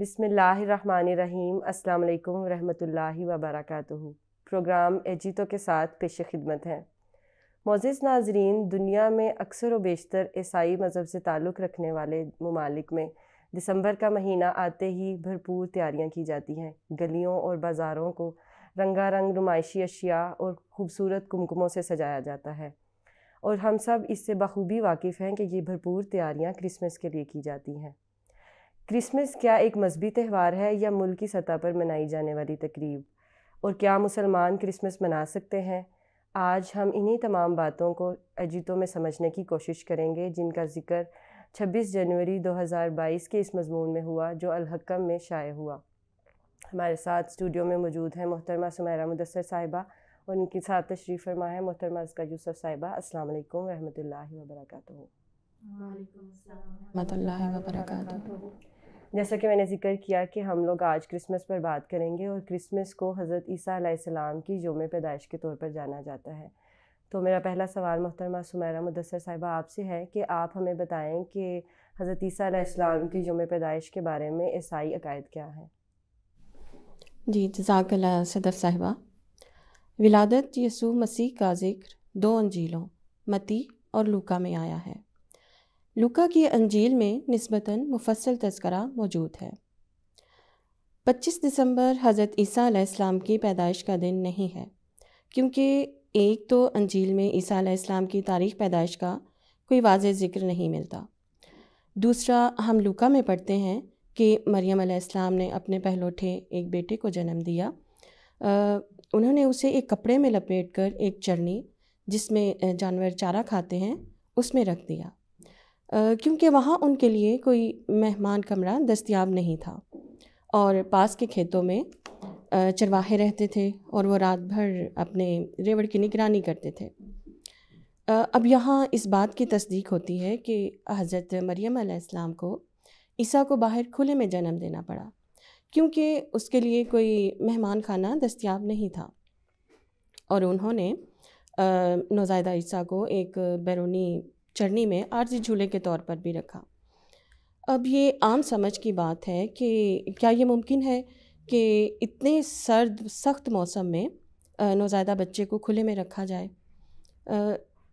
बिसमीम् अल्लाम रहमतुल्लाहि work programme एजीतों के साथ पेश खिदमत हैं मोज़ नाजरीन दुनिया में अक्सर व बेशतर ईसाई मज़हब से ताल्लुक़ रखने वाले ममालिक में दिसंबर का महीना आते ही भरपूर तैयारियां की जाती हैं गलियों और बाज़ारों को रंगारंग नुमाइशी अशिया और ख़ूबसूरत कुमकुमों से सजाया जाता है और हम सब इससे बखूबी वाकिफ़ हैं कि ये भरपूर तैयारियां क्रिसमस के लिए की जाती हैं क्रिसमस क्या एक मजहबी त्यौहार है या मुल्क की सतह पर मनाई जाने वाली तकरीब और क्या मुसलमान क्रिसमस मना सकते हैं आज हम इन्हीं तमाम बातों को अजीतों में समझने की कोशिश करेंगे जिनका जिक्र 26 जनवरी 2022 के इस मजमून में हुआ जो अलहक्कम में शाये हुआ हमारे साथ स्टूडियो में मौजूद हैं मोहतरमा सुमैरा मुदसर साहिबा और उनके साथ तशरीफ़ फरमा है मोहतरमा इसका यूसफ साहिबा अस्सलाम वालेकुम वरहमतुल्लाहि वबरकातुहू वालेकुम अस्सलाम जैसा कि मैंने जिक्र किया कि हम लोग आज क्रिसमस पर बात करेंगे और क्रिसमस को हज़रत ईसा सलाम की योम पैदाइश के तौर पर जाना जाता है तो मेरा पहला सवाल मोहतरमा सुमैरा मुदसर साहिबा आपसे है कि आप हमें बताएं कि हज़रत ईसा की योम पैदाइश के बारे में ईसाई अकायद क्या है जी जजाक सदर साहिबा विलादत यसू मसीह का जिक्र दो अंजीलों मती और लूका में आया है लुका की अंजील में नस्बता मुफसल तस्करा मौजूद है 25 दिसंबर हज़रत ईसा इस्लाम की पैदाइश का दिन नहीं है क्योंकि एक तो अंजील में ईसा इस्लाम की तारीख़ पैदाइश का कोई वाज ज़िक्र नहीं मिलता दूसरा हम लुका में पढ़ते हैं कि मरियम इस्लाम ने अपने पहलोठे एक बेटे को जन्म दिया आ, उन्होंने उसे एक कपड़े में लपेट कर एक चरनी जिसमें जानवर चारा खाते हैं उसमें रख दिया क्योंकि वहाँ उनके लिए कोई मेहमान कमरा दस्तियाब नहीं था और पास के खेतों में चरवाहे रहते थे और वो रात भर अपने रेवड़ की निगरानी करते थे अब यहाँ इस बात की तस्दीक होती है कि हज़रत मरियम अलैहिस्सलाम को ईसा को बाहर खुले में जन्म देना पड़ा क्योंकि उसके लिए कोई मेहमान खाना दस्तियाब नहीं था और उन्होंने नौजायदा ईसा को एक बैरूनी चढ़नी में आरजी झूले के तौर पर भी रखा अब ये आम समझ की बात है कि क्या ये मुमकिन है कि इतने सर्द सख्त मौसम में नौजायदा बच्चे को खुले में रखा जाए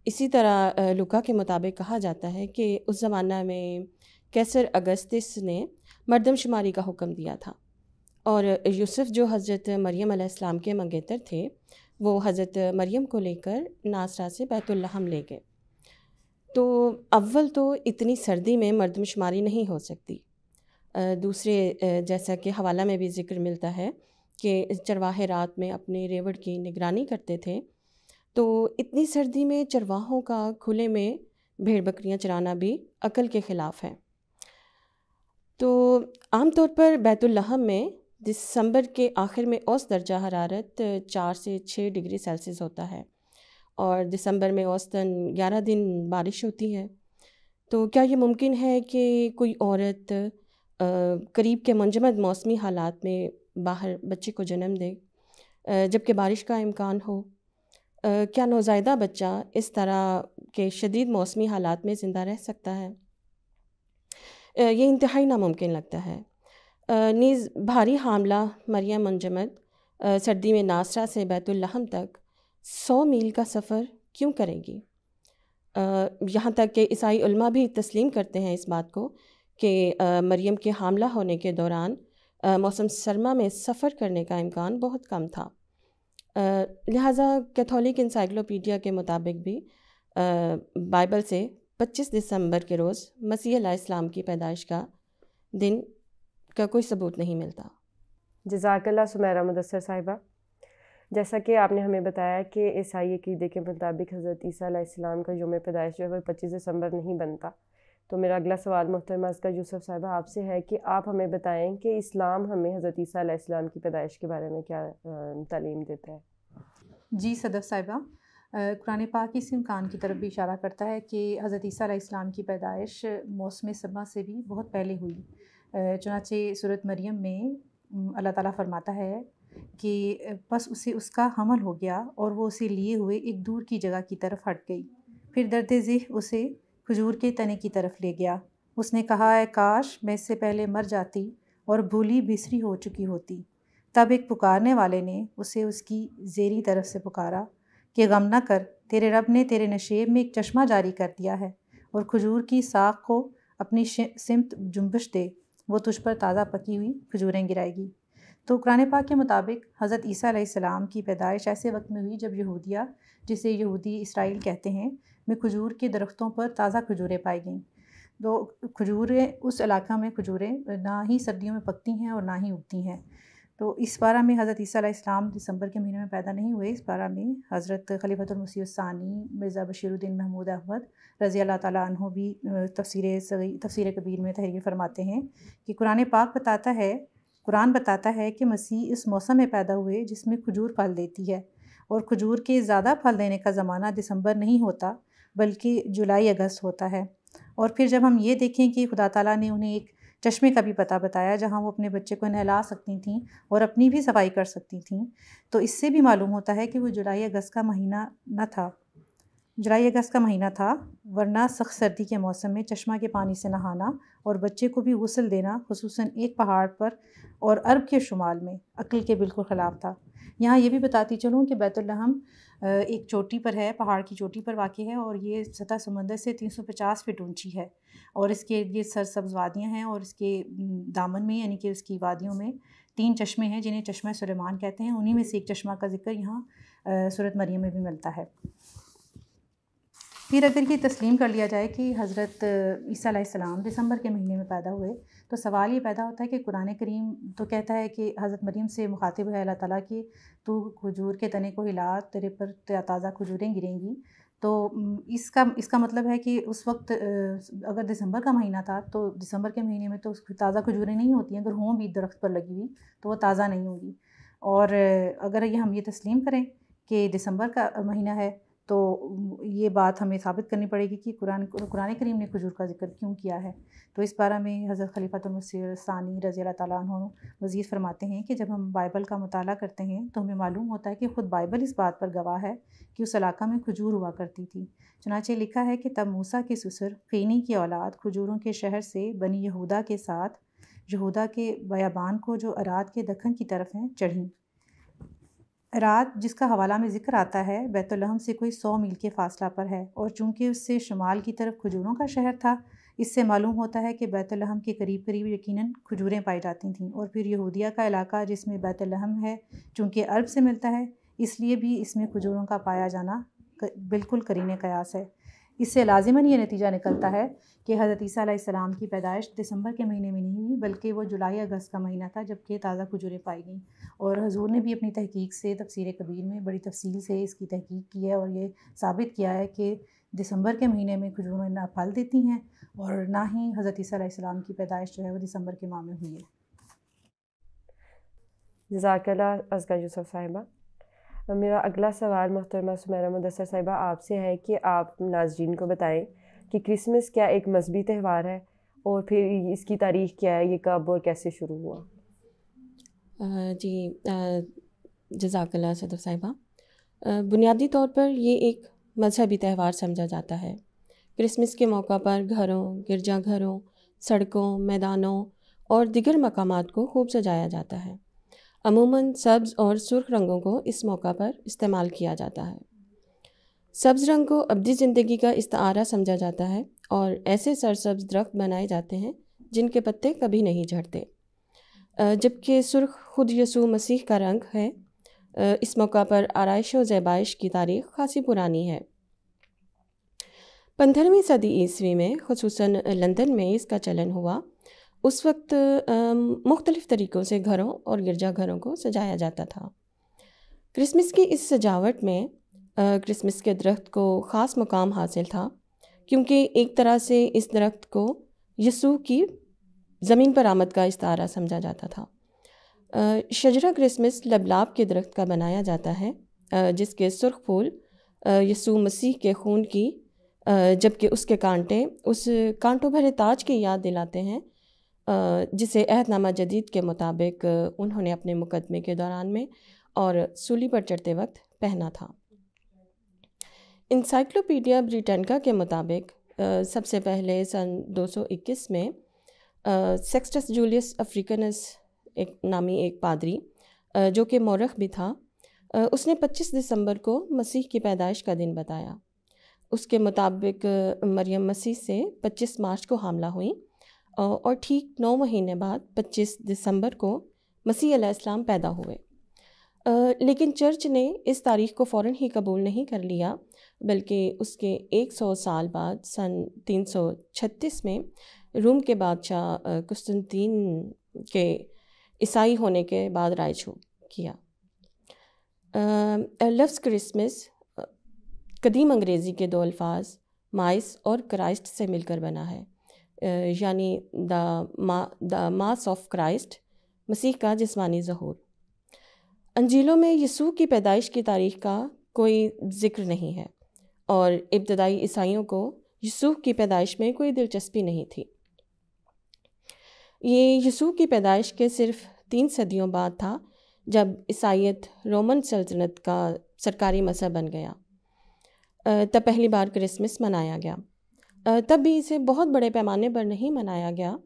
इसी तरह लुका के मुताबिक कहा जाता है कि उस ज़माना में कैसर अगस्तिस ने मरदमशुमारी का हुक्म दिया था और यूसुफ़ जो हज़रत मरियम अलैहिस्सलाम के मंगेतर थे वो हज़रत मरियम को लेकर नासरा से बैतुल्हम ले गए तो अव्वल तो इतनी सर्दी में मर्दमशुमारी नहीं हो सकती दूसरे जैसा कि हवाला में भी जिक्र मिलता है कि चरवाहे रात में अपने रेवड़ की निगरानी करते थे तो इतनी सर्दी में चरवाहों का खुले में भेड़ बकरियां चराना भी अकल के ख़िलाफ़ है तो आम तौर पर बैतुल्लाहम में दिसंबर के आखिर में औस दर्जा हरारत चार से छः डिग्री सेल्सियस होता है और दिसंबर में औसतन ग्यारह दिन बारिश होती है तो क्या ये मुमकिन है कि कोई औरत करीब के मंजमद मौसमी हालात में बाहर बच्चे को जन्म दे जबकि बारिश का इम्कान हो क्या नौजायदा बच्चा इस तरह के शदीद मौसमी हालात में ज़िंदा रह सकता है ये इंतहाई नामुमकिन लगता है नीज़ भारी हामला मरिया मंजमद सर्दी में नासरा से बैतुल्हम तक सौ मील का सफ़र क्यों करेंगी यहाँ तक कि ईसाई उलमा भी तस्लीम करते हैं इस बात को कि मरियम के हामला होने के दौरान मौसम सरमा में सफ़र करने का इम्कान बहुत कम था लिहाजा कैथोलिक इंसाइक्लोपीडिया के मुताबिक भी बाइबल से 25 दिसंबर के रोज़ मसीह इस्लाम की पैदाइश का दिन का कोई सबूत नहीं मिलता जजाकल्ला सुमैरा मुदसर साहिबा जैसा कि आपने हमें बताया कि ईसाई अकीदे के मुताबिक हज़रत ईसीम का योम पैदाइश जो है वह पच्चीस दिसंबर नहीं बनता तो मेरा अगला सवाल मुहतरमा का यूसुफ साहब आपसे है कि आप हमें बताएं कि इस्लाम हमें हज़रत ईसीम इस्लाम की पैदाइश के बारे में क्या तलीम देता है जी सदफ साहिबा कुरान पाक इस इमकान की तरफ भी इशारा करता है कि हज़रत ईसा इस्लाम की पैदाइश मौसम सबा से भी बहुत पहले हुई चुनाचे सूरत मरियम में अल्लाह ताला फरमाता है कि बस उसे उसका हमल हो गया और वो उसे लिए हुए एक दूर की जगह की तरफ हट गई फिर दर्द जह उसे खजूर के तने की तरफ ले गया उसने कहा है काश मैं इससे पहले मर जाती और भूली बिसरी हो चुकी होती तब एक पुकारने वाले ने उसे उसकी जेरी तरफ से पुकारा कि गम न कर तेरे रब ने तेरे नशेब में एक चश्मा जारी कर दिया है और खजूर की साख को अपनी सिमत जुम्बश दे वो तुझ पर ताज़ा पकी हुई खजूरें गिराएगी तो कुरान पाक के मुताबिक हज़रत ईसा सलाम की पैदाइश ऐसे वक्त में हुई जब यहूदिया जिसे यहूदी इसराइल कहते हैं में खजूर के दरख्तों पर ताज़ा खजूरें पाई गईं तो खजूरें उस इलाका में खजूरें ना ही सर्दियों में पकती हैं और ना ही उगती हैं तो इस बारा में हज़रत ईसा इस्लाम दिसंबर के महीने में पैदा नहीं हुए इस बारा में हज़रत खलीफतमसीसानी मिर्ज़ा बशीरुद्दीन महमूद अहमद रज़ी अल्लाह ताली भी तफसर तफसर कबीर में तहरीर फरमाते हैं कि कुरान पाक बताता है कुरान बताता है कि मसीह इस मौसम में पैदा हुए जिसमें खजूर फल देती है और खजूर के ज़्यादा फल देने का ज़माना दिसंबर नहीं होता बल्कि जुलाई अगस्त होता है और फिर जब हम ये देखें कि खुदा ताला ने उन्हें एक चश्मे का भी पता बताया जहाँ वो अपने बच्चे को नहला सकती थीं और अपनी भी सफाई कर सकती थीं तो इससे भी मालूम होता है कि वो जुलाई अगस्त का महीना न था जुलाई अगस्त का महीना था वरना सख्त सर्दी के मौसम में चश्मा के पानी से नहाना और बच्चे को भी गसल देना खसूस एक पहाड़ पर और अरब के शुमाल में अक्ल के बिल्कुल ख़िलाफ़ था यहाँ ये भी बताती चलूँ कि बैतुल्हम एक चोटी पर है पहाड़ की चोटी पर वाक़ है और ये सतह समंदर से 350 फीट ऊंची है और इसके ये सरसब्ज वादियाँ हैं और इसके दामन में यानी कि इसकी वादियों में तीन चश्मे हैं जिन्हें चश्मा सुलेमान कहते हैं उन्हीं में से एक चश्मा का जिक्र यहाँ सूरत मरियम में भी मिलता है फिर अगर ये तस्लीम कर लिया जाए कि हज़रत ईसीम दिसंबर के महीने में पैदा हुए तो सवाल ये पैदा होता है कि कुरान करीम तो कहता है कि हज़रत मरीम से मुखातिब है अल्लाह ताला की तू खजूर के तने को हिला तेरे पर ताज़ा खजूरें गिरेंगी तो इसका इसका मतलब है कि उस वक्त अगर दिसंबर का महीना था तो दिसंबर के महीने में तो ताज़ा खजूरें नहीं होती अगर हों भी दरख्त पर लगी हुई तो वह ताज़ा नहीं होगी और अगर ये हम ये तस्लीम करें कि दिसंबर का महीना है तो ये बात हमें साबित करनी पड़ेगी कि कुरान कुरान करीम ने खजूर का जिक्र क्यों किया है तो इस बारे में हज़रत खलीफातमसर सानी रज़ी तु मज़ीद फरमाते हैं कि जब हम बाइबल का मताल करते हैं तो हमें मालूम होता है कि ख़ुद बाइबल इस बात पर गवाह है कि उस इलाका में खजूर हुआ करती थी चनाचे लिखा है कि तब मूसा के ससुर फ़ीनी की औलाद खजूरों के शहर से बनी यहूदा के साथ यहूदा के बयाबान को जो अराद के दखन की तरफ हैं चढ़ी रात जिसका हवाला में जिक्र आता है बैतुलहम से कोई सौ मील के फासला पर है और चूंकि उससे शुमाल की तरफ खजूरों का शहर था इससे मालूम होता है कि बैतुलहम के करीब करीब यकीनन खजूरें पाई जाती थीं और फिर यहूदिया का इलाका जिसमें बैतुलहम है चूँकि अरब से मिलता है इसलिए भी इसमें खजूरों का पाया जाना बिल्कुल करीने कयास है इससे लाजमन ये नतीजा निकलता है कि हज़रत ईसीम की पैदाइश दिसंबर के महीने में नहीं हुई बल्कि वो जुलाई अगस्त का महीना था जबकि ताज़ा खजूरें पाई गईं और हजूर ने भी अपनी तहकीक से तफसीर कबीर में बड़ी तफसील से इसकी तहकीक की है और ये साबित किया है कि दिसंबर के महीने में खजूरें ना फल देती हैं और ना ही हज़रत ईसीम की पैदाइश जो है वो दिसंबर के माह में हुई है जजाकला अजगर यूसफ साहिबा तो मेरा अगला सवाल मोहतरमा सुमेरा मुदसर साहिबा आपसे है कि आप नाजरीन को बताएं कि क्रिसमस क्या एक मजहबी त्यौहार है और फिर इसकी तारीख क्या है ये कब और कैसे शुरू हुआ जी जजाकला सदर साहिबा बुनियादी तौर पर ये एक मजहबी त्यौहार समझा जाता है क्रिसमस के मौका पर घरों गिरजाघरों सड़कों मैदानों और दिगर मकामात को खूब सजाया जाता है अमूमन सब्ज़ और सुर्ख रंगों को इस मौका पर इस्तेमाल किया जाता है सब्ज़ रंग को अबदी ज़िंदगी का इस्तारा समझा जाता है और ऐसे सरसब्ज दरख्त बनाए जाते हैं जिनके पत्ते कभी नहीं झड़ते जबकि सुर्ख खुद यसू मसीह का रंग है इस मौका पर आरइश व जैबाइश की तारीख खासी पुरानी है पंद्रहवीं सदी ईस्वी में खसूस लंदन में इसका चलन हुआ उस वक्त मुख्तलिफ़ तरीक़ों से घरों और गिरजाघरों को सजाया जाता था क्रिसमस की इस सजावट में क्रिसमस के दरख्त को ख़ास मुकाम हासिल था क्योंकि एक तरह से इस दरख्त को यसू की ज़मीन पर आमद का इस्तारा समझा जाता था शजरा क्रिसमस लबलाब के दरख्त का बनाया जाता है जिसके सुर्ख फूल यसू मसीह के खून की जबकि उसके कांटे उस कांटों भरे ताज की याद दिलाते हैं जिसे अहदनामा जदीद के मुताबिक उन्होंने अपने मुकदमे के दौरान में और सूली पर चढ़ते वक्त पहना था इंसाइक्लोपीडिया ब्रिटानिका के मुताबिक सबसे पहले सन 221 में सेक्सटस जूलियस अफ्रीकनस एक नामी एक पादरी जो कि मौरख भी था उसने 25 दिसंबर को मसीह की पैदाइश का दिन बताया उसके मुताबिक मरियम मसीह से 25 मार्च को हमला हुई और ठीक नौ महीने बाद 25 दिसंबर को मसीह अलैहिस्सलाम पैदा हुए लेकिन चर्च ने इस तारीख को फ़ौर ही कबूल नहीं कर लिया बल्कि उसके 100 साल बाद सन 336 में रूम के बादशाह कुस्तुनतीन के ईसाई होने के बाद राइज किया लफ्स क्रिसमस कदीम अंग्रेज़ी के दो अल्फाज माइस और क्राइस्ट से मिलकर बना है यानी the the mass of Christ मसीह का जिस्मानी जहूर अंजीलों में यसू की पैदाइश की तारीख का कोई जिक्र नहीं है और इब्तदाई ईसाइयों को यसू की पैदाइश में कोई दिलचस्पी नहीं थी ये यसू की पैदाइश के सिर्फ तीन सदियों बाद था जब ईसाइत रोमन सल्तनत का सरकारी मसह बन गया तब पहली बार क्रिसमस मनाया गया तब भी इसे बहुत बड़े पैमाने पर नहीं मनाया गया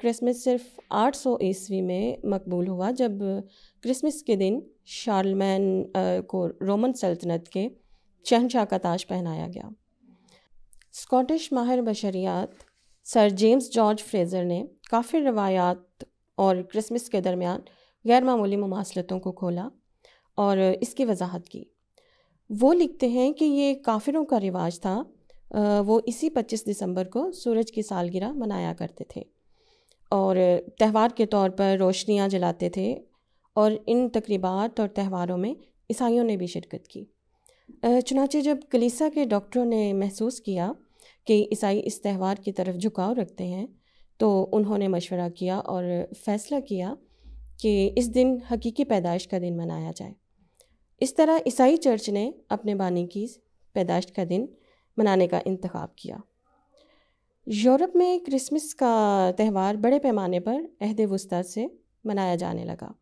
क्रिसमस सिर्फ 800 सौ ईस्वी में मकबूल हुआ जब क्रिसमस के दिन शार्लमैन को रोमन सल्तनत के चहनशाह का ताज पहनाया गया स्कॉटिश माहिर बशरियात सर जेम्स जॉर्ज फ्रेज़र ने काफ़ी रवायात और क्रिसमस के दरमियान गैरमूली ममासलतों को खोला और इसकी वजाहत की वो लिखते हैं कि ये काफिरों का रिवाज था वो इसी 25 दिसंबर को सूरज की सालगिरह मनाया करते थे और त्यौहार के तौर पर रोशनियाँ जलाते थे और इन तकरीबात और त्यौहारों में ईसाइयों ने भी शिरकत की चुनाचे जब कलीसा के डॉक्टरों ने महसूस किया कि ईसाई इस त्यौहार की तरफ झुकाव रखते हैं तो उन्होंने मशवरा किया और फैसला किया कि इस दिन हकीकी पैदाइश का दिन मनाया जाए इस तरह ईसाई चर्च ने अपने बानी की पैदाइश का दिन मनाने का इंतखब किया यूरोप में क्रिसमस का त्यौहार बड़े पैमाने पर अहद वस्ती से मनाया जाने लगा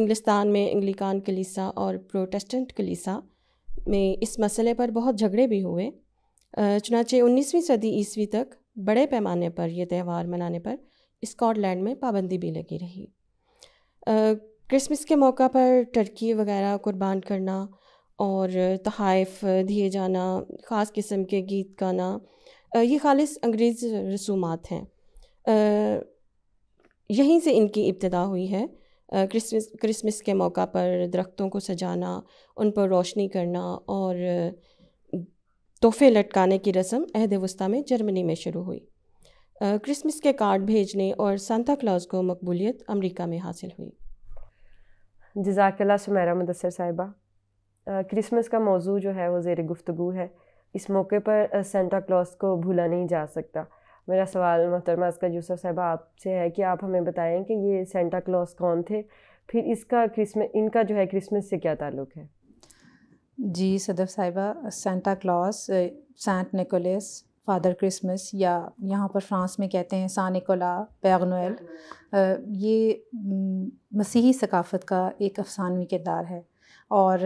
इंग्लिस्तान में इंग्लिकान कलीसा और प्रोटेस्टेंट कलीसा में इस मसले पर बहुत झगड़े भी हुए चुनाचे 19वीं सदी ईस्वी तक बड़े पैमाने पर यह त्यौहार मनाने पर स्कॉटलैंड में पाबंदी भी लगी रही क्रिसमस के मौका पर टर्की वगैरह कुर्बान करना और तहाइफ दिए जाना ख़ास किस्म के गीत गाना ये खालिस अंग्रेज़ रसूमात हैं यहीं से इनकी इब्तदा हुई है क्रिसमस क्रिसमस के मौका पर दरख्तों को सजाना उन पर रोशनी करना और तोहफे लटकाने की रस्म अहद वस्ती में जर्मनी में शुरू हुई क्रिसमस के कार्ड भेजने और सांता क्लाज को मकबूलियत अमेरिका में हासिल हुई जजाकला सुमैरा मुदसर साहिबा क्रिसमस का मौजू जो है वो ज़ेर गुफ्तु है इस मौके पर सेंटा क्लॉस को भूला नहीं जा सकता मेरा सवाल मोहतरमा इसका यूसफ़ साहब आपसे है कि आप हमें बताएं कि ये सेंटा क्लॉस कौन थे फिर इसका क्रिसमस इनका जो है क्रिसमस से क्या ताल्लुक़ है जी सदफ साहिबा Santa Claus Saint Nicholas Father Christmas या यहाँ पर फ्रांस में कहते हैं सान निकोला पैगनोल ये मसीही सकाफ़त का एक अफसानवी किरदार है और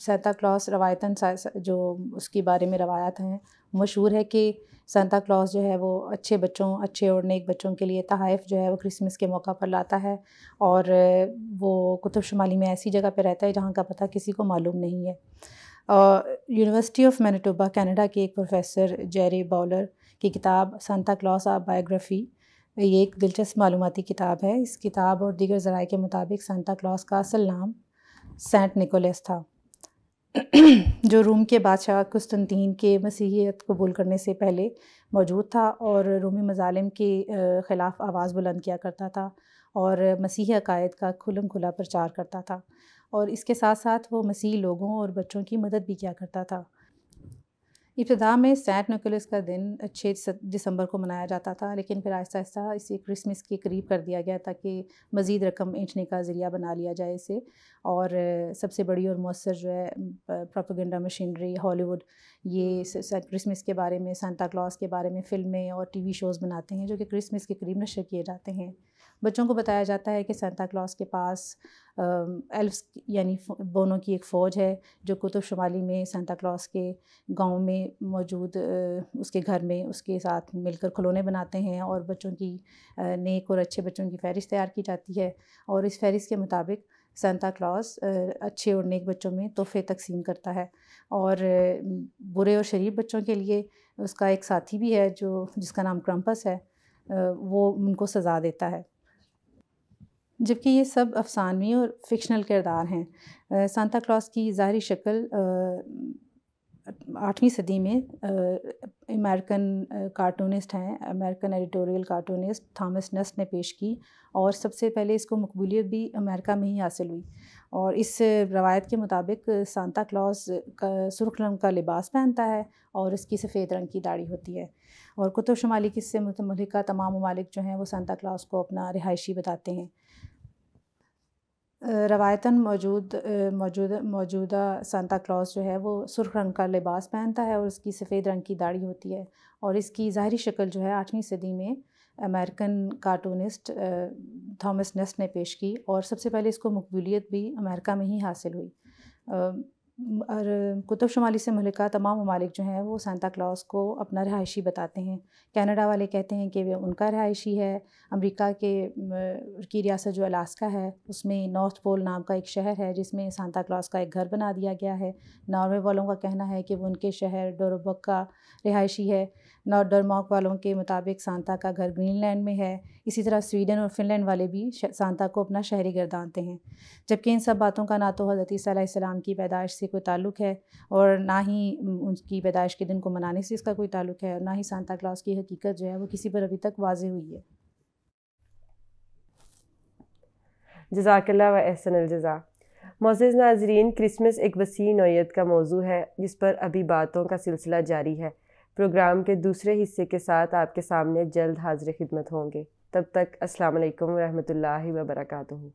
सेंता क्लॉस रवायतन जो उसके बारे में रवायात हैं मशहूर है कि सेंता क्लॉस जो है वो अच्छे बच्चों अच्छे और नेक बच्चों के लिए तहफ़ जो है वो क्रिसमस के मौका पर लाता है और वो कुतुब शुमाली में ऐसी जगह पर रहता है जहाँ का पता किसी को मालूम नहीं है यूनिवर्सिटी ऑफ मैनिटोबा कनाडा के एक प्रोफेसर जेरी बॉलर की किताब सेंता क्लॉस आ बायोग्राफ़ी ये एक दिलचस्प मालूमती किताब है इस किताब और दीगर ज़राए के मुताबिक सेंता क्लॉस का असल नाम सेंट निकोलस था जो रोम के बादशाह कुस्तनतीन के मसीहियत कबूल करने से पहले मौजूद था और रोमी मजालिम के ख़िलाफ़ आवाज़ बुलंद किया करता था और मसीह अकायद का खुलम खुला प्रचार करता था और इसके साथ साथ वो मसीह लोगों और बच्चों की मदद भी किया करता था इब्तदा में सेंट निकोलस का दिन छः दिसंबर को मनाया जाता था लेकिन फिर आहिस्ता आहिस्ता इसे क्रिसमस के करीब कर दिया गया ताकि मज़ीद रकम ऐंठने का ज़रिया बना लिया जाए इसे और सबसे बड़ी और मौसर जो है प्रोपोगेंडा मशीनरी हॉलीवुड ये क्रिसमस के बारे में सांता क्लॉस के बारे में फ़िल्में और टी वी शोज़ बनाते हैं जो कि क्रिसमस के करीब नशर किए जाते हैं बच्चों को बताया जाता है कि सेंता क्लॉस के पास एल्फ्स यानी बोनों की एक फ़ौज है जो कुतुब शुमाली में सांता क्लॉस के गांव में मौजूद उसके घर में उसके साथ मिलकर खिलौने बनाते हैं और बच्चों की नेक और अच्छे बच्चों की फहरिस्त तैयार की जाती है और इस फहरिस्त के मुताबिक सांता क्लॉस अच्छे और नेक बच्चों में तोहफे तकसीम करता है और बुरे और शरीफ बच्चों के लिए उसका एक साथी भी है जो जिसका नाम क्रम्पस है वो उनको सज़ा देता है जबकि ये सब अफसानवी और फिक्शनल किरदार हैं सांता क्लॉस की ज़ाहरी शक्ल आठवीं सदी में अमेरिकन कार्टूनिस्ट हैं American editorial cartoonist Thomas Nast ने पेश की और सबसे पहले इसको मकबूलियत भी अमेरिका में ही हासिल हुई और इस रवायत के मुताबिक सांता क्लॉज का सुर्ख रंग का लिबास पहनता है और इसकी सफ़ेद रंग की दाढ़ी होती है और कुतुब शुमाली किस्से मुतमलिका तमाम ममालिक जो हैं वो सांता क्लॉज को अपना रिहायशी बताते हैं रवायतन मौजूद मौजूद मौजूदा सांता क्लॉस जो है वो सुर्ख रंग का लिबास पहनता है और उसकी सफ़ेद रंग की दाढ़ी होती है और इसकी ज़ाहरी शक्ल जो है आठवीं सदी में अमेरिकन कार्टूनिस्ट थॉमस नेस्ट ने पेश की और सबसे पहले इसको मकबूलीत भी अमेरिका में ही हासिल हुई और कुतुब शुमाली से मलिका तमाम ममालिक जो हैं वो सांता क्लॉस को अपना रहायशी बताते हैं कनाडा वाले कहते हैं कि वे उनका रहायशी है अमेरिका के की रियासत जो अलास्का है उसमें नॉर्थ पोल नाम का एक शहर है जिसमें सांता क्लॉस का एक घर बना दिया गया है नॉर्वे वालों का कहना है कि वो उनके शहर डोरबक का रहायशी है नॉर्डर डरमॉक वालों के मुताबिक सांता का घर ग्रीनलैंड में है इसी तरह स्वीडन और फिनलैंड वाले भी सांता को अपना शहरी गर्दानते हैं जबकि इन सब बातों का ना तो हज़रत सलाम की पैदाइश से कोई ताल्लुक है और ना ही उनकी पैदाइश के दिन को मनाने से इसका कोई ताल्लुक है और ना ही सांता क्लास की हकीकत जो है वो किसी पर अभी तक वाज हुई है जजाकल्ला एहसन अलजा मोज़ नाजरीन क्रिसमस एक वसी नोयत का मौजू है जिस पर अभी बातों का सिलसिला जारी है प्रोग्राम के दूसरे हिस्से के साथ आपके सामने जल्द हाजिर खिदमत होंगे तब तक अस्सलाम वालेकुम रहमतुल्लाहि व बरकातुहू